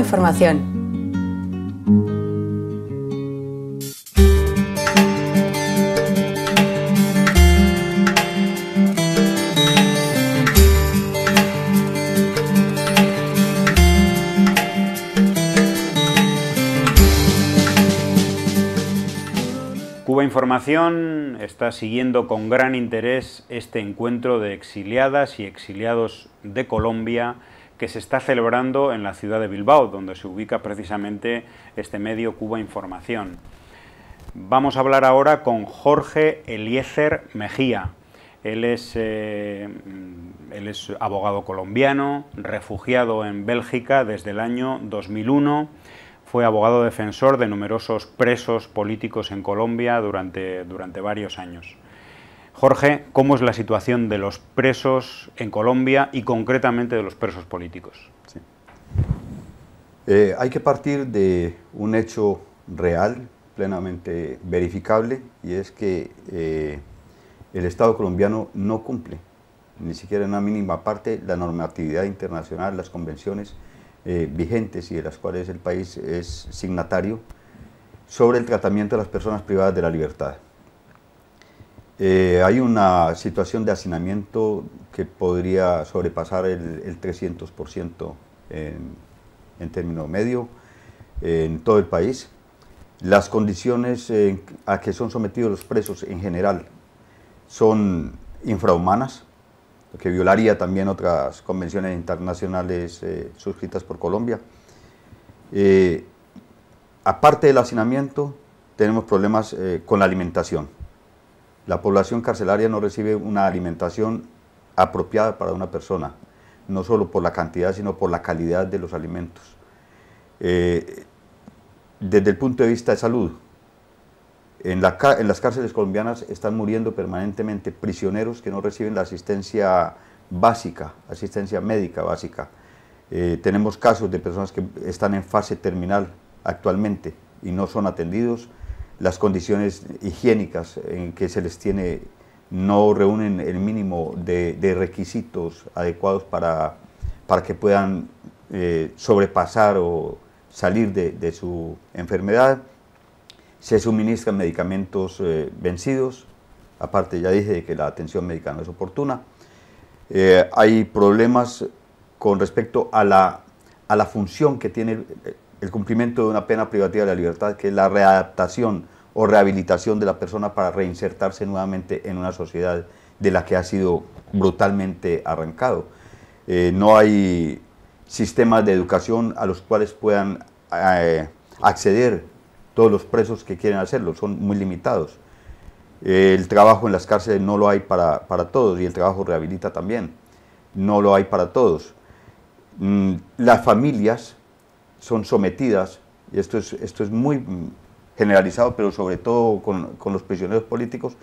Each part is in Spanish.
información. Cuba Información está siguiendo con gran interés este encuentro de exiliadas y exiliados de Colombia que se está celebrando en la ciudad de Bilbao, donde se ubica precisamente este medio Cuba Información. Vamos a hablar ahora con Jorge Eliezer Mejía. Él es, eh, mm, él es abogado colombiano, refugiado en Bélgica desde el año 2001 fue abogado defensor de numerosos presos políticos en Colombia durante, durante varios años. Jorge, ¿cómo es la situación de los presos en Colombia y concretamente de los presos políticos? Eh, hay que partir de un hecho real, plenamente verificable, y es que eh, el Estado colombiano no cumple, ni siquiera en una mínima parte, la normatividad internacional, las convenciones eh, vigentes y de las cuales el país es signatario, sobre el tratamiento de las personas privadas de la libertad. Eh, hay una situación de hacinamiento que podría sobrepasar el, 300% en, término medio eh, en todo el país. Las condiciones eh, a que son sometidos los presos en general son infrahumanas, lo que violaría también otras convenciones internacionales suscritas por Colombia. aparte del hacinamiento, tenemos problemas con la alimentación la población carcelaria no recibe una alimentación apropiada para una persona, no solo por la cantidad, sino por la calidad de los alimentos. Eh, desde el punto de vista de salud, en, las cárceles colombianas están muriendo permanentemente prisioneros que no reciben la asistencia básica, asistencia médica básica. Eh, tenemos casos de personas que están en fase terminal actualmente y no son atendidos las condiciones higiénicas en que se les tiene no reúnen el mínimo de, requisitos adecuados para, para que puedan eh, sobrepasar o salir de, su enfermedad. Se suministran medicamentos eh, vencidos, aparte ya dije que la atención médica no es oportuna. Eh, hay problemas con respecto a la, a la función que tiene el cumplimiento de una pena privativa de la libertad, que es la readaptación o rehabilitación de la persona para reinsertarse nuevamente en una sociedad de la que ha sido brutalmente arrancado. Eh, no hay sistemas de educación a los cuales puedan eh, acceder todos los presos que quieren hacerlo, son muy limitados. el trabajo en las cárceles no lo hay para, todos y el trabajo rehabilita también, no lo hay para todos. Mm, las familias son sometidas, y esto es, esto es muy generalizado, pero sobre todo con, los prisioneros políticos,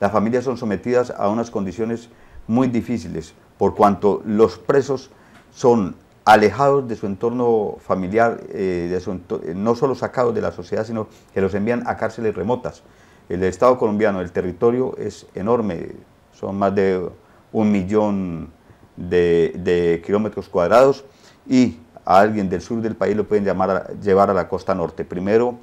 las familias son sometidas a unas condiciones muy difíciles, por cuanto los presos son alejados de su entorno familiar, eh, de eh, no solo sacados de la sociedad, sino que los envían a cárceles remotas. El Estado colombiano, el territorio es enorme, son más de un millón de, de kilómetros cuadrados y a alguien del sur del país lo pueden llamar a, llevar a la costa norte. Primero,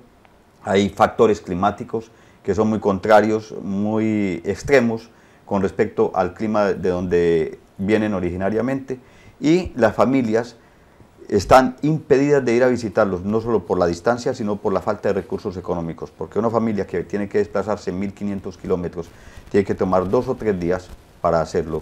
hay factores climáticos que son muy contrarios, muy extremos con respecto al clima de donde vienen originariamente y las familias están impedidas de ir a visitarlos, no solo por la distancia, sino por la falta de recursos económicos, porque una familia que tiene que desplazarse 1.500 kilómetros, tiene que tomar dos o tres días para hacerlo,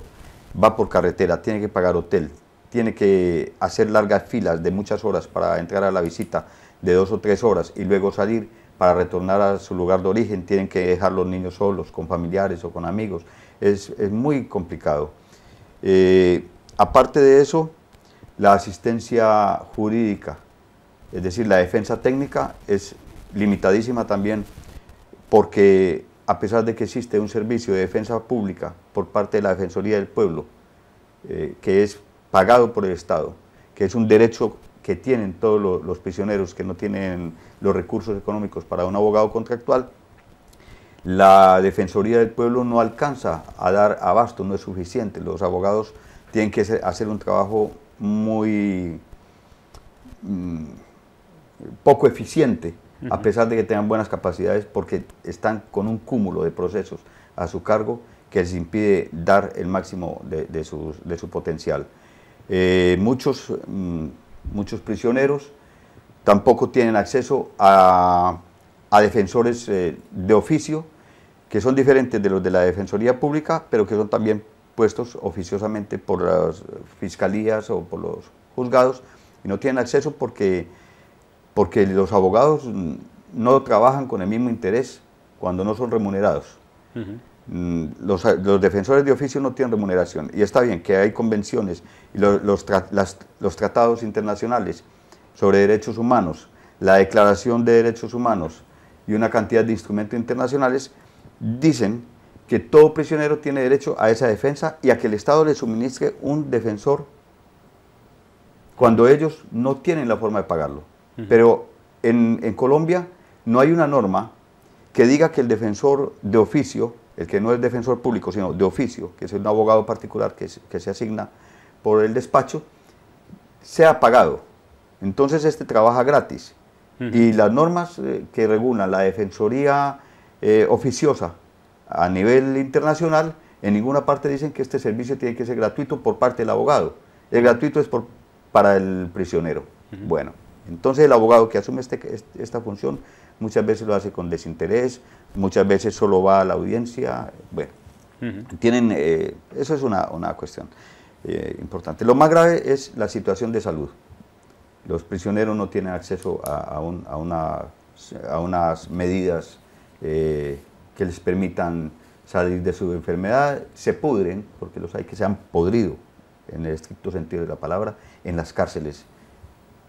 va por carretera, tiene que pagar hotel, tiene que hacer largas filas de muchas horas para entrar a la visita de dos o tres horas y luego salir para retornar a su lugar de origen, tienen que dejar los niños solos, con familiares o con amigos. Es, muy complicado. Eh, aparte de eso, la asistencia jurídica, es decir, la defensa técnica es limitadísima también porque a pesar de que existe un servicio de defensa pública por parte de la Defensoría del Pueblo, eh, que es pagado por el Estado, que es un derecho que tienen todos los, prisioneros que no tienen los recursos económicos para un abogado contractual, la Defensoría del Pueblo no alcanza a dar abasto, no es suficiente. Los abogados tienen que hacer un trabajo muy mm, poco eficiente, a pesar de que tengan buenas capacidades, porque están con un cúmulo de procesos a su cargo que les impide dar el máximo de su potencial. Eh, muchos, mm, muchos prisioneros tampoco tienen acceso a, defensores eh, de oficio, que son diferentes de los de la Defensoría Pública, pero que son también puestos oficiosamente por las fiscalías o por los juzgados, y no tienen acceso porque, porque los abogados mm, no trabajan con el mismo interés cuando no son remunerados. Mm, los, defensores de oficio no tienen remuneración. Y está bien que hay convenciones y los, tratados internacionales sobre derechos humanos, la Declaración de Derechos Humanos y una cantidad de instrumentos internacionales dicen que todo prisionero tiene derecho a esa defensa y a que el Estado le suministre un defensor cuando ellos no tienen la forma de pagarlo. Pero en, en Colombia no hay una norma que diga que el defensor de oficio el que no es defensor público, sino de oficio, que es un abogado particular que, se asigna por el despacho, sea pagado. Entonces este trabaja gratis. Y las normas eh, que regulan la defensoría eh, oficiosa a nivel internacional, en ninguna parte dicen que este servicio tiene que ser gratuito por parte del abogado. El gratuito es por, para el prisionero. Bueno, entonces el abogado que asume este, este, esta función muchas veces lo hace con desinterés, muchas veces solo va a la audiencia, bueno, tienen, eh, eso es una, una cuestión eh, importante. Lo más grave es la situación de salud. Los prisioneros no tienen acceso a, una, a unas medidas eh, que les permitan salir de su enfermedad, se pudren, porque los hay que se han podrido, en el estricto sentido de la palabra, en las cárceles,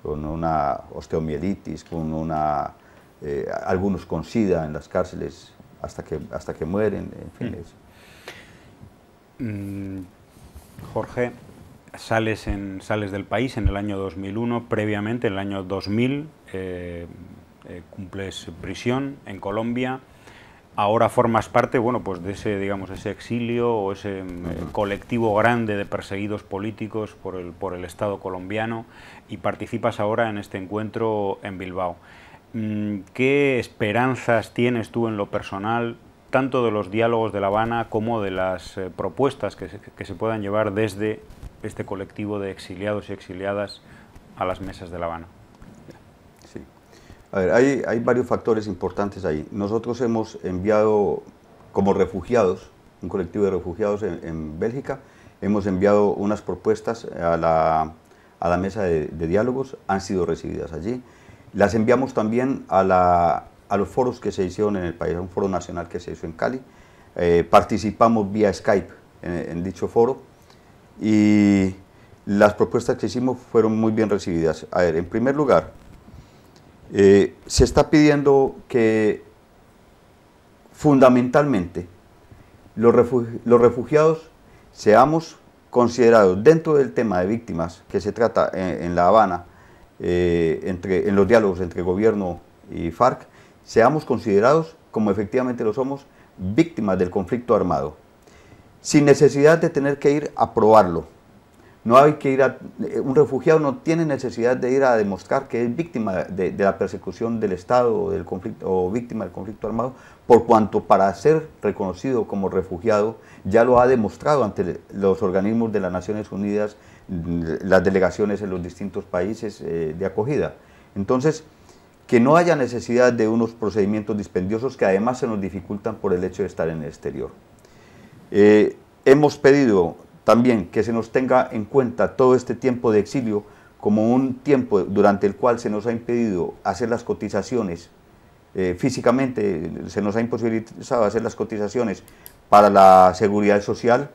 con una osteomielitis, con una eh, algunos con SIDA en las cárceles hasta que, hasta que mueren, en fin. Mm. Mm, Jorge, sales, en, sales del país en el año 2001, previamente en el año 2000 eh, eh, cumples prisión en Colombia, ahora formas parte bueno, pues de ese, digamos, ese exilio o ese colectivo grande de perseguidos políticos por el, por el Estado colombiano y participas ahora en este encuentro en Bilbao. Mm, ¿Qué esperanzas tienes tú en lo personal, tanto de los diálogos de La Habana como de las eh, propuestas que se, puedan llevar desde este colectivo de exiliados y exiliadas a las mesas de La Habana? Sí. A ver, hay, varios factores importantes ahí. Nosotros hemos enviado como refugiados, un colectivo de refugiados en, Bélgica, hemos enviado unas propuestas a la, mesa de diálogos, han sido recibidas allí las enviamos también a, los foros que se hicieron en el país, a un foro nacional que se hizo en Cali. Eh, participamos vía Skype en, dicho foro y las propuestas que hicimos fueron muy bien recibidas. A ver, en primer lugar, eh, se está pidiendo que fundamentalmente los, refugiados seamos considerados dentro del tema de víctimas que se trata en La Habana eh, entre, en los diálogos entre gobierno y FARC, seamos considerados, como efectivamente lo somos, víctimas del conflicto armado, sin necesidad de tener que ir a probarlo. No hay que ir eh, un refugiado no tiene necesidad de ir a demostrar que es víctima de, de la persecución del Estado o, del conflicto, o víctima del conflicto armado, por cuanto para ser reconocido como refugiado ya lo ha demostrado ante los organismos de las Naciones Unidas las delegaciones en los distintos países eh, de acogida. Entonces, que no haya necesidad de unos procedimientos dispendiosos que además se nos dificultan por el hecho de estar en el exterior. Eh, hemos pedido también que se nos tenga en cuenta todo este tiempo de exilio como un tiempo durante el cual se nos ha impedido hacer las cotizaciones eh, físicamente, se nos ha imposibilitado hacer las cotizaciones para la seguridad social.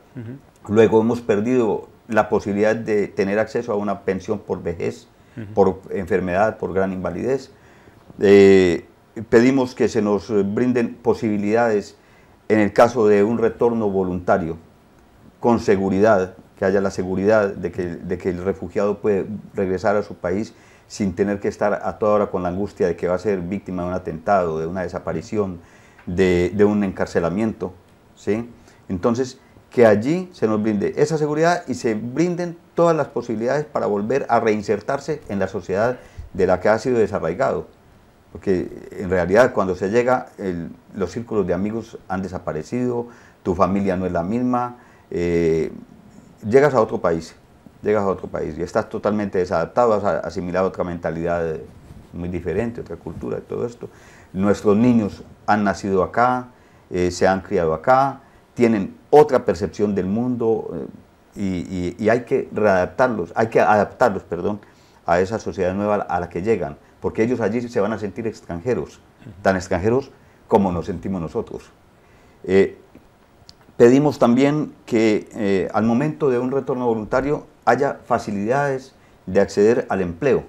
Luego hemos perdido la posibilidad de tener acceso a una pensión por vejez, por enfermedad, por gran invalidez. Eh, pedimos que se nos brinden posibilidades en el caso de un retorno voluntario, con seguridad, que haya la seguridad de que, de el refugiado puede regresar a su país sin tener que estar a toda hora con la angustia de que va a ser víctima de un atentado, de una desaparición, de, un encarcelamiento. ¿sí? Entonces, que allí se nos brinde esa seguridad y se brinden todas las posibilidades para volver a reinsertarse en la sociedad de la que ha sido desarraigado. Porque en realidad cuando se llega, los círculos de amigos han desaparecido, tu familia no es la misma, eh, llegas a otro país, llegas a otro país y estás totalmente desadaptado, has asimilado otra mentalidad muy diferente, otra cultura y todo esto. Nuestros niños han nacido acá, eh, se han criado acá, tienen otra percepción del mundo eh, y, hay que readaptarlos, hay que adaptarlos, perdón, a esa sociedad nueva a la que llegan, porque ellos allí se van a sentir extranjeros, tan extranjeros como nos sentimos nosotros. Eh, pedimos también que eh, al momento de un retorno voluntario haya facilidades de acceder al empleo,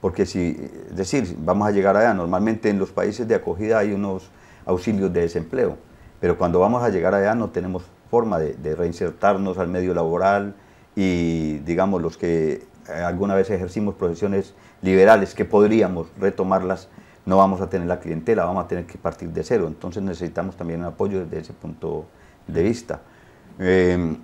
porque si, es decir, vamos a llegar allá, normalmente en los países de acogida hay unos auxilios de desempleo, pero cuando vamos a llegar allá no tenemos forma de, reinsertarnos al medio laboral y digamos los que eh, alguna vez ejercimos profesiones liberales que podríamos retomarlas, no vamos a tener la clientela, vamos a tener que partir de cero. Entonces necesitamos también un apoyo desde ese punto de vista. Em,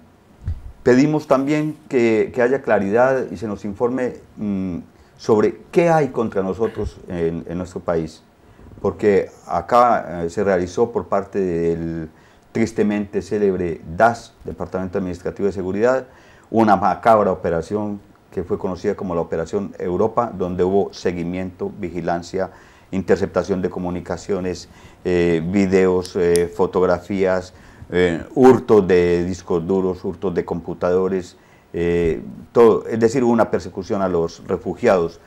pedimos también que, haya claridad y se nos informe mm, sobre qué hay contra nosotros en nuestro país porque acá eh, se realizó por parte del tristemente célebre DAS, Departamento Administrativo de Seguridad, una macabra operación que fue conocida como la Operación Europa, donde hubo seguimiento, vigilancia, interceptación de comunicaciones, eh, videos, eh, fotografías, hurtos de discos duros, hurtos de computadores, todo, es decir, hubo una persecución a los refugiados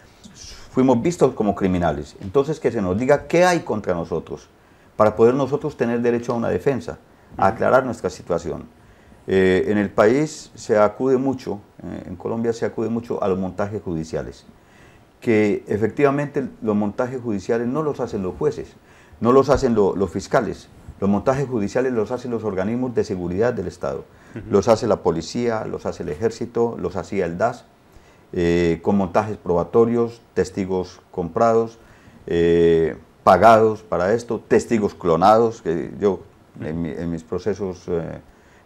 fuimos vistos como criminales. Entonces que se nos diga qué hay contra nosotros para poder nosotros tener derecho a una defensa, a aclarar nuestra situación. Eh, en el país se acude mucho, eh, en Colombia se acude mucho a los montajes judiciales, que efectivamente los montajes judiciales no los hacen los jueces, no los hacen los fiscales, los montajes judiciales los hacen los organismos de seguridad del Estado, los hace la policía, los hace el ejército, los hacía el DAS, eh, con montajes probatorios, testigos comprados, eh, pagados para esto, testigos clonados, que yo en, mis procesos eh,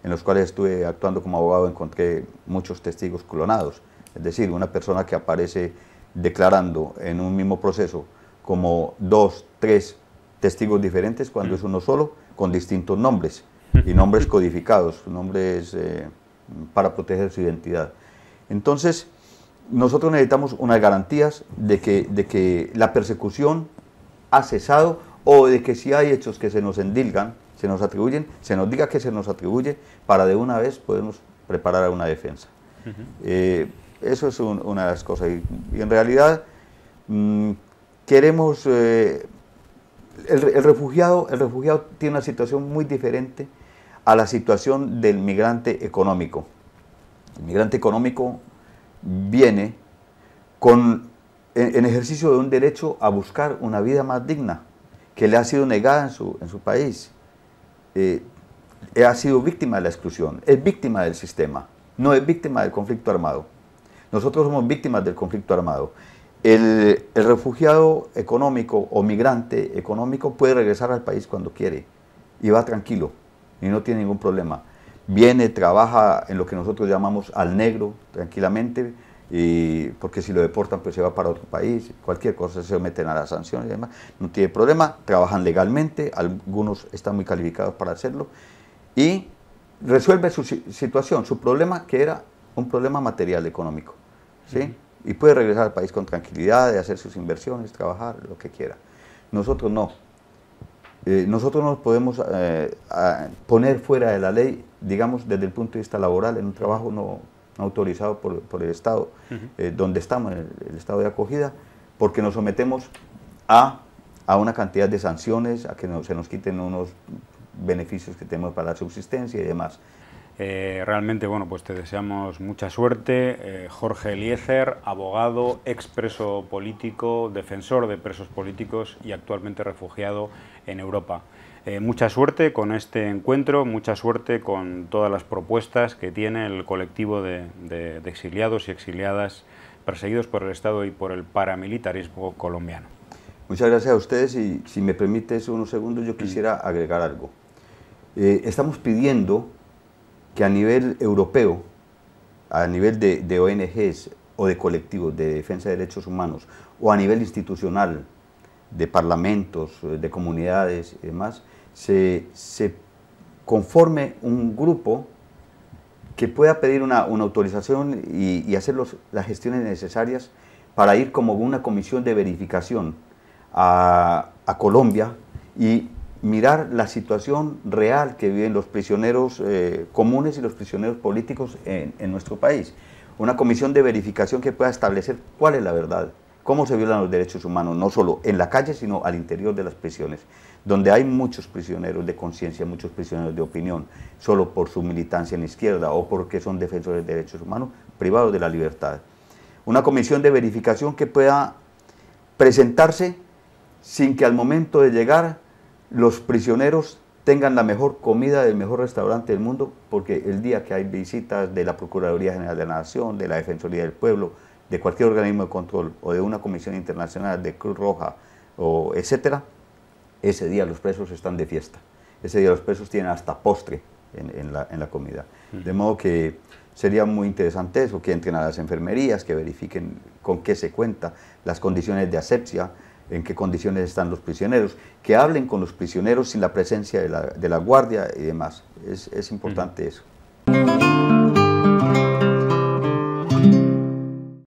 en los cuales estuve actuando como abogado encontré muchos testigos clonados, es decir, una persona que aparece declarando en un mismo proceso como dos, tres testigos diferentes cuando es uno solo, con distintos nombres y nombres codificados, nombres para proteger su identidad. Entonces, nosotros necesitamos unas garantías de que, de que la persecución ha cesado o de que si hay hechos que se nos endilgan, se nos atribuyen, se nos diga que se nos atribuye para de una vez podernos preparar una defensa. Eh, eso es una de las cosas. Y, en realidad mm, queremos... Eh, el, refugiado, el refugiado tiene una situación muy diferente a la situación del migrante económico. El migrante económico viene con, en, ejercicio de un derecho a buscar una vida más digna, que le ha sido negada en su, en su país. Eh, ha sido víctima de la exclusión, es víctima del sistema, no es víctima del conflicto armado. Nosotros somos víctimas del conflicto armado. el refugiado económico o migrante económico puede regresar al país cuando quiere y va tranquilo y no tiene ningún problema viene, trabaja en lo que nosotros llamamos al negro tranquilamente, y porque si lo deportan pues se va para otro país, cualquier cosa se meten a las sanciones y demás, no tiene problema, trabajan legalmente, algunos están muy calificados para hacerlo y resuelve su situación, su problema que era un problema material económico, ¿sí? Y puede regresar al país con tranquilidad, de hacer sus inversiones, trabajar, lo que quiera. Nosotros no, eh, nosotros nos podemos eh, poner fuera de la ley, digamos, desde el punto de vista laboral, en un trabajo no, autorizado por, el Estado, eh, donde estamos, en el, Estado de acogida, porque nos sometemos a, a una cantidad de sanciones, a que no, se nos quiten unos beneficios que tenemos para la subsistencia y demás. Eh, realmente, bueno, pues te deseamos mucha suerte. Eh, Jorge Eliezer, abogado, expreso político, defensor de presos políticos y actualmente refugiado en Europa. Eh, mucha suerte con este encuentro, mucha suerte con todas las propuestas que tiene el colectivo de, exiliados y exiliadas perseguidos por el Estado y por el paramilitarismo colombiano. Muchas gracias a ustedes y si me permites unos segundos yo quisiera agregar algo. estamos pidiendo que a nivel europeo, a nivel de, ONGs o de colectivos de defensa de derechos humanos, o a nivel institucional, de parlamentos, eh, de comunidades y demás, se, conforme un grupo que pueda pedir una, autorización y, hacer las gestiones necesarias para ir como una comisión de verificación a, a Colombia y mirar la situación real que viven los prisioneros eh, comunes y los prisioneros políticos en, en, nuestro país. Una comisión de verificación que pueda establecer cuál es la verdad, cómo se violan los derechos humanos, no solo en la calle, sino al interior de las prisiones, donde hay muchos prisioneros de conciencia, muchos prisioneros de opinión, solo por su militancia en la izquierda o porque son defensores de derechos humanos, privados de la libertad. Una comisión de verificación que pueda presentarse sin que al momento de llegar los prisioneros tengan la mejor comida del mejor restaurante del mundo, porque el día que hay visitas de la Procuraduría General de la Nación, de la Defensoría del Pueblo, de cualquier organismo de control o de una comisión internacional de Cruz Roja, o etcétera, ese día los presos están de fiesta. Ese día los presos tienen hasta postre en, la, en la, comida. Mm. De modo que sería muy interesante eso, que entren a las enfermerías, que verifiquen con qué se cuenta, las condiciones de asepsia, en qué condiciones están los prisioneros, que hablen con los prisioneros sin la presencia de la, guardia y demás. Es, importante eso.